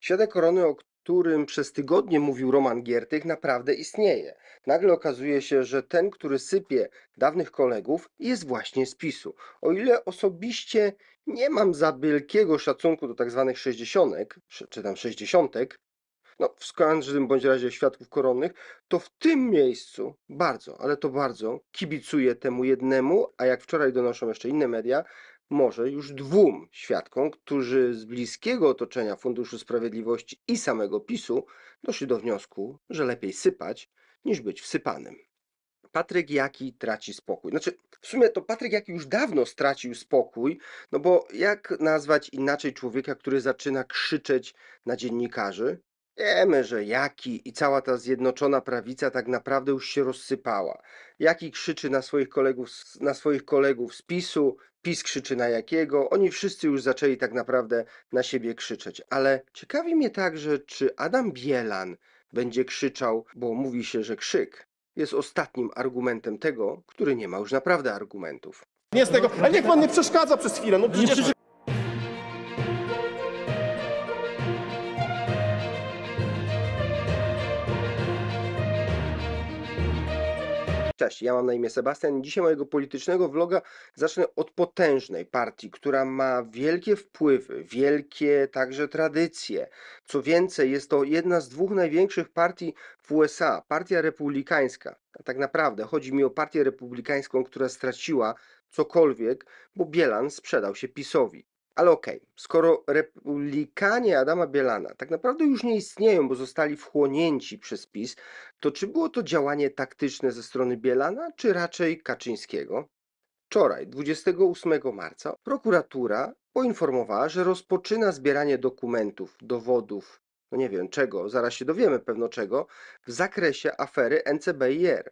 Świadek korony, o którym przez tygodnie mówił Roman Giertych, naprawdę istnieje. Nagle okazuje się, że ten, który sypie dawnych kolegów, jest właśnie z PiSu. O ile osobiście nie mam za wielkiego szacunku do tak zwanych sześćdziesiątek, czy tam sześćdziesiątek, no w każdym bądź razie świadków koronnych, to w tym miejscu bardzo, ale to bardzo kibicuję temu jednemu, a jak wczoraj donoszą jeszcze inne media, może już dwóm świadkom, którzy z bliskiego otoczenia Funduszu Sprawiedliwości i samego PiSu doszli do wniosku, że lepiej sypać niż być wsypanym. Patryk Jaki traci spokój. Znaczy, w sumie to Patryk Jaki już dawno stracił spokój, no bo jak nazwać inaczej człowieka, który zaczyna krzyczeć na dziennikarzy, Wiemy, że Jaki i cała ta zjednoczona prawica tak naprawdę już się rozsypała. Jaki krzyczy na swoich kolegów, z- na swoich kolegów z PiSu, PiS krzyczy na Jakiego. Oni wszyscy już zaczęli tak naprawdę na siebie krzyczeć. Ale ciekawi mnie także, czy Adam Bielan będzie krzyczał, bo mówi się, że krzyk jest ostatnim argumentem tego, który nie ma już naprawdę argumentów. Nie z tego, ale niech pan nie przeszkadza przez chwilę, no przecież... Cześć, ja mam na imię Sebastian. Dzisiaj mojego politycznego vloga zacznę od potężnej partii, która ma wielkie wpływy, wielkie także tradycje. Co więcej, jest to jedna z dwóch największych partii w USA, Partia Republikańska. A tak naprawdę chodzi mi o Partię Republikańską, która straciła cokolwiek, bo Bielan sprzedał się PiSowi. Ale okej, okay, skoro republikanie Adama Bielana tak naprawdę już nie istnieją, bo zostali wchłonięci przez PiS, to czy było to działanie taktyczne ze strony Bielana, czy raczej Kaczyńskiego? Wczoraj, 28 marca, prokuratura poinformowała, że rozpoczyna zbieranie dokumentów, dowodów, no nie wiem czego, zaraz się dowiemy pewno czego, w zakresie afery NCBIR.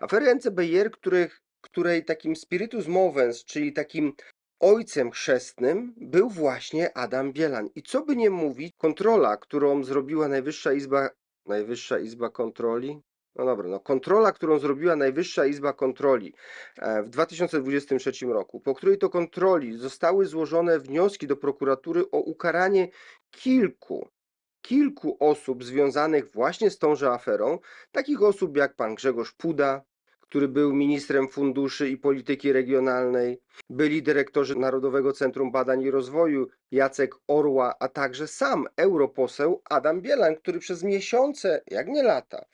Afery NCBIR, których, której takim spiritus movens, czyli takim ojcem chrzestnym był właśnie Adam Bielan. I co by nie mówić, kontrola, którą zrobiła Najwyższa Izba, Najwyższa Izba Kontroli, no dobra, no kontrola, którą zrobiła Najwyższa Izba Kontroli e, w 2023 roku, po której to kontroli zostały złożone wnioski do prokuratury o ukaranie kilku, kilku osób związanych właśnie z tąże aferą, takich osób jak pan Grzegorz Puda, który był ministrem funduszy i polityki regionalnej, byli dyrektorzy Narodowego Centrum Badań i Rozwoju Jacek Orła, a także sam europoseł Adam Bielan, który przez miesiące, jak nie lata,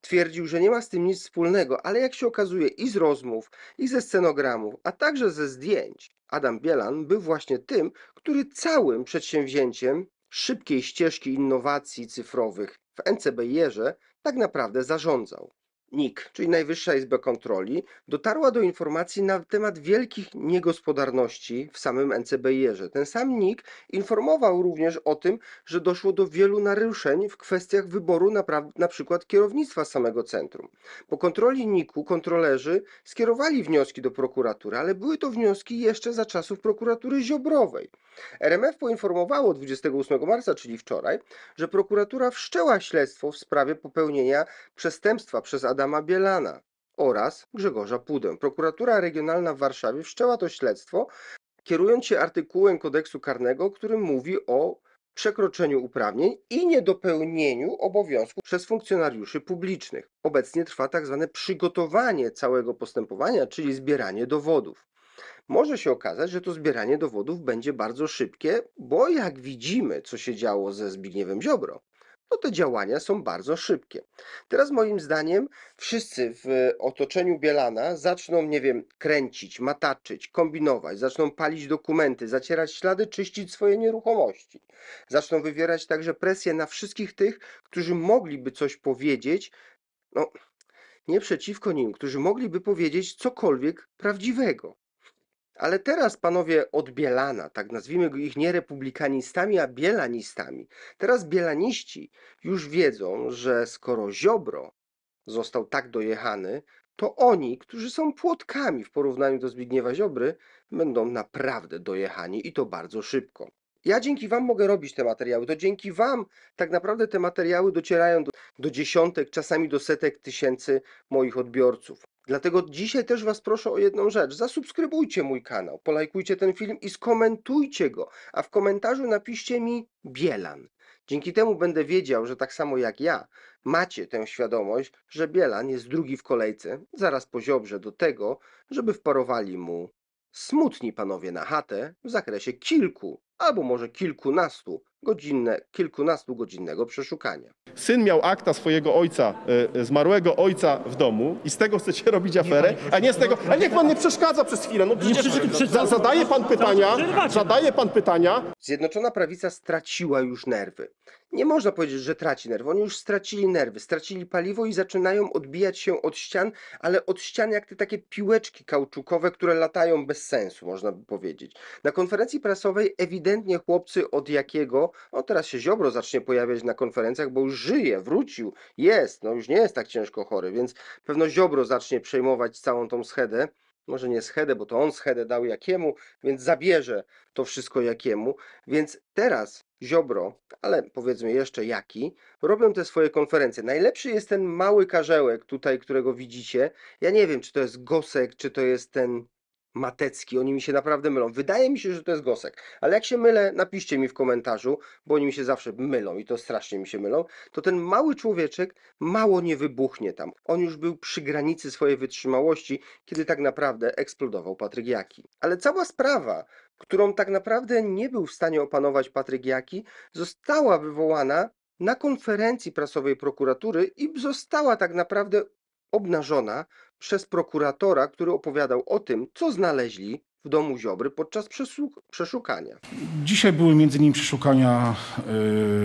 twierdził, że nie ma z tym nic wspólnego, ale jak się okazuje i z rozmów, i ze scenogramów, a także ze zdjęć, Adam Bielan był właśnie tym, który całym przedsięwzięciem szybkiej ścieżki innowacji cyfrowych w NCB Jerze tak naprawdę zarządzał. NIK, czyli Najwyższa Izba Kontroli, dotarła do informacji na temat wielkich niegospodarności w samym NCBIR-ze. Ten sam NIK informował również o tym, że doszło do wielu naruszeń w kwestiach wyboru na, na przykład kierownictwa samego centrum. Po kontroli NIK-u kontrolerzy skierowali wnioski do prokuratury, ale były to wnioski jeszcze za czasów prokuratury Ziobrowej. RMF poinformowało 28 marca, czyli wczoraj, że prokuratura wszczęła śledztwo w sprawie popełnienia przestępstwa przez Adama Bielana oraz Grzegorza Pudę. Prokuratura Regionalna w Warszawie wszczęła to śledztwo, kierując się artykułem kodeksu karnego, który mówi o przekroczeniu uprawnień i niedopełnieniu obowiązku przez funkcjonariuszy publicznych. Obecnie trwa tak zwane przygotowanie całego postępowania, czyli zbieranie dowodów. Może się okazać, że to zbieranie dowodów będzie bardzo szybkie, bo jak widzimy, co się działo ze Zbigniewem Ziobro, no te działania są bardzo szybkie. Teraz moim zdaniem wszyscy w e, otoczeniu Bielana zaczną, nie wiem, kręcić, mataczyć, kombinować, zaczną palić dokumenty, zacierać ślady, czyścić swoje nieruchomości. Zaczną wywierać także presję na wszystkich tych, którzy mogliby coś powiedzieć, no nie przeciwko nim, którzy mogliby powiedzieć cokolwiek prawdziwego. Ale teraz panowie od Bielana, tak nazwijmy ich nie republikanistami, a bielanistami. Teraz bielaniści już wiedzą, że skoro Ziobro został tak dojechany, to oni, którzy są płotkami w porównaniu do Zbigniewa Ziobry, będą naprawdę dojechani i to bardzo szybko. Ja dzięki Wam mogę robić te materiały. To dzięki Wam tak naprawdę te materiały docierają do, do dziesiątek, czasami do setek tysięcy moich odbiorców. Dlatego dzisiaj też Was proszę o jedną rzecz. Zasubskrybujcie mój kanał, polajkujcie ten film i skomentujcie go, a w komentarzu napiszcie mi Bielan. Dzięki temu będę wiedział, że tak samo jak ja, macie tę świadomość, że Bielan jest drugi w kolejce, zaraz po Ziobrze, do tego, żeby wparowali mu smutni panowie na chatę w zakresie kilku albo może kilkunastu godzinne, kilkunastugodzinnego przeszukania. Syn miał akta swojego ojca, e, e, zmarłego ojca w domu i z tego chcecie robić aferę, a nie z tego, a niech pan nie przeszkadza przez chwilę, no zadaje pan pytania, zadaje pan pytania. Zjednoczona prawica straciła już nerwy. Nie można powiedzieć, że traci nerwy. Oni już stracili nerwy, stracili paliwo i zaczynają odbijać się od ścian, ale od ścian jak te takie piłeczki kauczukowe, które latają bez sensu, można by powiedzieć. Na konferencji prasowej ewidentnie chłopcy od jakiego o teraz się Ziobro zacznie pojawiać na konferencjach, bo już żyje, wrócił, jest, no już nie jest tak ciężko chory, więc pewno Ziobro zacznie przejmować całą tą schedę może nie schedę, bo to on schedę dał jakiemu, więc zabierze to wszystko jakiemu. Więc teraz Ziobro, ale powiedzmy jeszcze jaki, robią te swoje konferencje. Najlepszy jest ten mały karzełek tutaj, którego widzicie. Ja nie wiem, czy to jest Gosek, czy to jest ten Matecki, oni mi się naprawdę mylą. Wydaje mi się, że to jest Gosek, ale jak się mylę, napiszcie mi w komentarzu, bo oni mi się zawsze mylą i to strasznie mi się mylą, to ten mały człowieczek mało nie wybuchnie tam. On już był przy granicy swojej wytrzymałości, kiedy tak naprawdę eksplodował Patryk Jaki. Ale cała sprawa, którą tak naprawdę nie był w stanie opanować Patryk Jaki, została wywołana na konferencji prasowej prokuratury i została tak naprawdę obnażona przez prokuratora, który opowiadał o tym, co znaleźli w domu Ziobry podczas przeszukania. Dzisiaj były między innymi przeszukania e,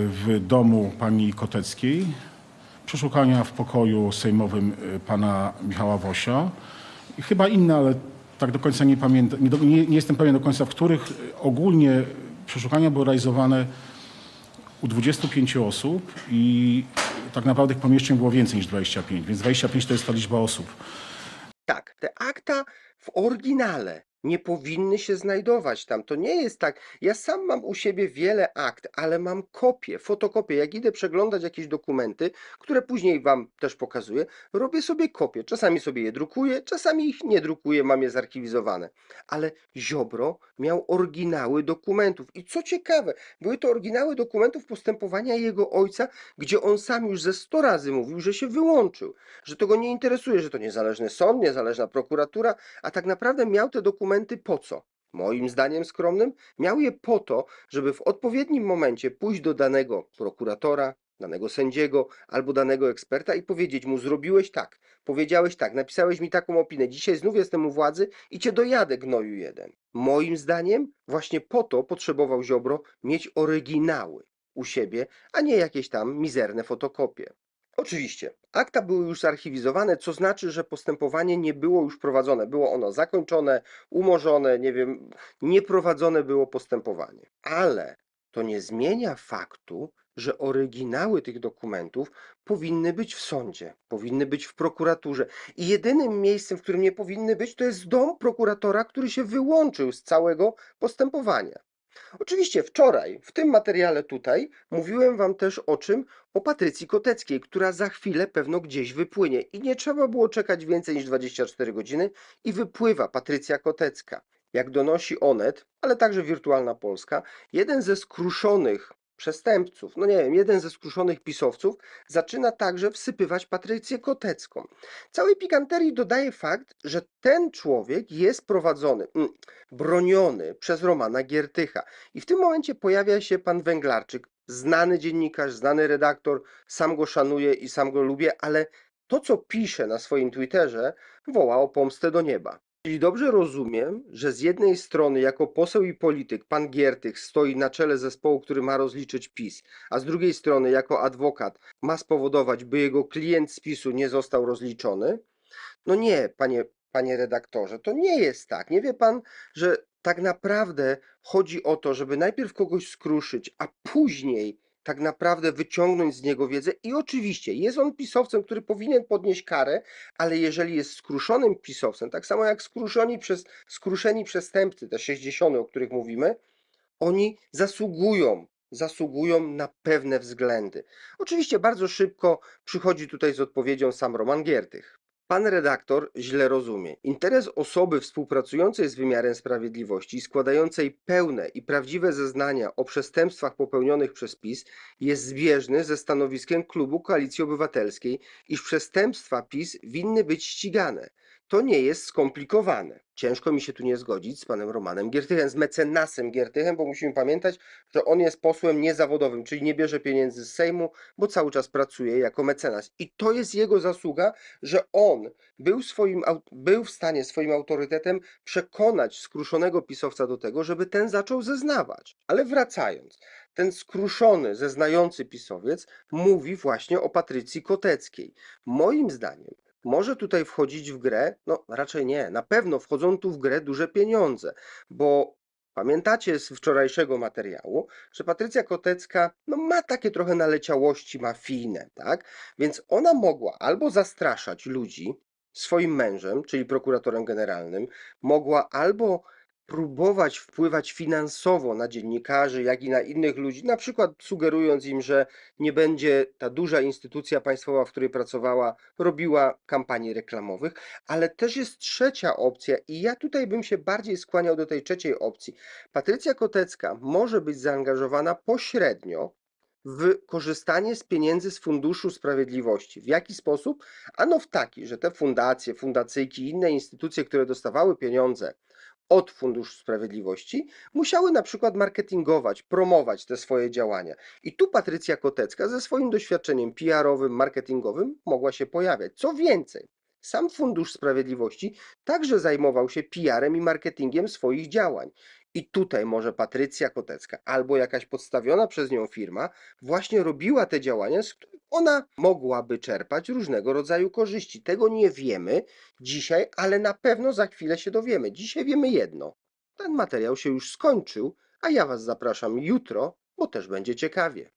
w domu pani Koteckiej, przeszukania w pokoju sejmowym e, pana Michała Wosia i chyba inne, ale tak do końca nie pamiętam, nie, nie, nie jestem pewien do końca, w których e, ogólnie przeszukania były realizowane u 25 osób i tak naprawdę tych pomieszczeń było więcej niż 25, więc 25 to jest ta liczba osób. Tak, te akta w oryginale nie powinny się znajdować tam. To nie jest tak. Ja sam mam u siebie wiele akt, ale mam kopie, fotokopie. Jak idę przeglądać jakieś dokumenty, które później Wam też pokazuję, robię sobie kopie. Czasami sobie je drukuję, czasami ich nie drukuję, mam je zarchiwizowane. Ale Ziobro miał oryginały dokumentów. I co ciekawe, były to oryginały dokumentów postępowania jego ojca, gdzie on sam już ze 100 razy mówił, że się wyłączył, że to go nie interesuje, że to niezależny sąd, niezależna prokuratura, a tak naprawdę miał te dokumenty dokumenty po co? Moim zdaniem skromnym, miał je po to, żeby w odpowiednim momencie pójść do danego prokuratora, danego sędziego albo danego eksperta i powiedzieć mu: Zrobiłeś tak, powiedziałeś tak, napisałeś mi taką opinię, dzisiaj znów jestem u władzy i cię dojadę, gnoju jeden. Moim zdaniem, właśnie po to potrzebował Ziobro mieć oryginały u siebie, a nie jakieś tam mizerne fotokopie. Oczywiście, akta były już zarchiwizowane, co znaczy, że postępowanie nie było już prowadzone. Było ono zakończone, umorzone, nie wiem, nieprowadzone było postępowanie. Ale to nie zmienia faktu, że oryginały tych dokumentów powinny być w sądzie, powinny być w prokuraturze. I jedynym miejscem, w którym nie powinny być, to jest dom prokuratora, który się wyłączył z całego postępowania. Oczywiście wczoraj w tym materiale tutaj mówiłem Wam też o czym? O Patrycji Koteckiej, która za chwilę pewno gdzieś wypłynie i nie trzeba było czekać więcej niż 24 godziny i wypływa Patrycja Kotecka. Jak donosi Onet, ale także Wirtualna Polska, jeden ze skruszonych przestępców, no nie wiem, jeden ze skruszonych pisowców zaczyna także wsypywać Patrycję Kotecką. Całej pikanterii dodaje fakt, że ten człowiek jest prowadzony, mm, broniony przez Romana Giertycha. I w tym momencie pojawia się pan Węglarczyk, znany dziennikarz, znany redaktor, sam go szanuję i sam go lubię, ale to, co pisze na swoim Twitterze, woła o pomstę do nieba. Czyli dobrze rozumiem, że z jednej strony jako poseł i polityk pan Giertych stoi na czele zespołu, który ma rozliczyć PiS, a z drugiej strony jako adwokat ma spowodować, by jego klient z PiSu nie został rozliczony? No nie, panie, panie redaktorze, to nie jest tak. Nie wie pan, że tak naprawdę chodzi o to, żeby najpierw kogoś skruszyć, a później tak naprawdę wyciągnąć z niego wiedzę. I oczywiście jest on pisowcem, który powinien podnieść karę, ale jeżeli jest skruszonym pisowcem, tak samo jak skruszeni, przez, skruszeni przestępcy, te 60, o których mówimy, oni zasługują zasługują na pewne względy. Oczywiście bardzo szybko przychodzi tutaj z odpowiedzią sam Roman Giertych. Pan redaktor źle rozumie. Interes osoby współpracującej z wymiarem sprawiedliwości, składającej pełne i prawdziwe zeznania o przestępstwach popełnionych przez PiS, jest zbieżny ze stanowiskiem klubu Koalicji Obywatelskiej, iż przestępstwa PiS winny być ścigane to nie jest skomplikowane. Ciężko mi się tu nie zgodzić z panem Romanem Giertychem, z mecenasem Giertychem, bo musimy pamiętać, że on jest posłem niezawodowym, czyli nie bierze pieniędzy z Sejmu, bo cały czas pracuje jako mecenas. I to jest jego zasługa, że on był, swoim, był w stanie swoim autorytetem przekonać skruszonego pisowca do tego, żeby ten zaczął zeznawać. Ale wracając, ten skruszony, zeznający pisowiec mówi właśnie o Patrycji Koteckiej. Moim zdaniem może tutaj wchodzić w grę? No raczej nie. Na pewno wchodzą tu w grę duże pieniądze, bo Pamiętacie z wczorajszego materiału, że Patrycja Kotecka no, ma takie trochę naleciałości mafijne, tak? Więc ona mogła albo zastraszać ludzi swoim mężem, czyli prokuratorem generalnym, mogła albo próbować wpływać finansowo na dziennikarzy, jak i na innych ludzi, na przykład sugerując im, że nie będzie ta duża instytucja państwowa, w której pracowała, robiła kampanii reklamowych, ale też jest trzecia opcja i ja tutaj bym się bardziej skłaniał do tej trzeciej opcji. Patrycja Kotecka może być zaangażowana pośrednio w korzystanie z pieniędzy z Funduszu Sprawiedliwości. W jaki sposób? Ano w taki, że te fundacje, fundacyjki, inne instytucje, które dostawały pieniądze od Funduszu Sprawiedliwości, musiały na przykład marketingować, promować te swoje działania. I tu Patrycja Kotecka ze swoim doświadczeniem PR-owym, marketingowym mogła się pojawiać. Co więcej, sam Fundusz Sprawiedliwości także zajmował się PR-em i marketingiem swoich działań. I tutaj może Patrycja Kotecka albo jakaś podstawiona przez nią firma właśnie robiła te działania, z których ona mogłaby czerpać różnego rodzaju korzyści. Tego nie wiemy dzisiaj, ale na pewno za chwilę się dowiemy. Dzisiaj wiemy jedno. Ten materiał się już skończył, a ja Was zapraszam jutro, bo też będzie ciekawie.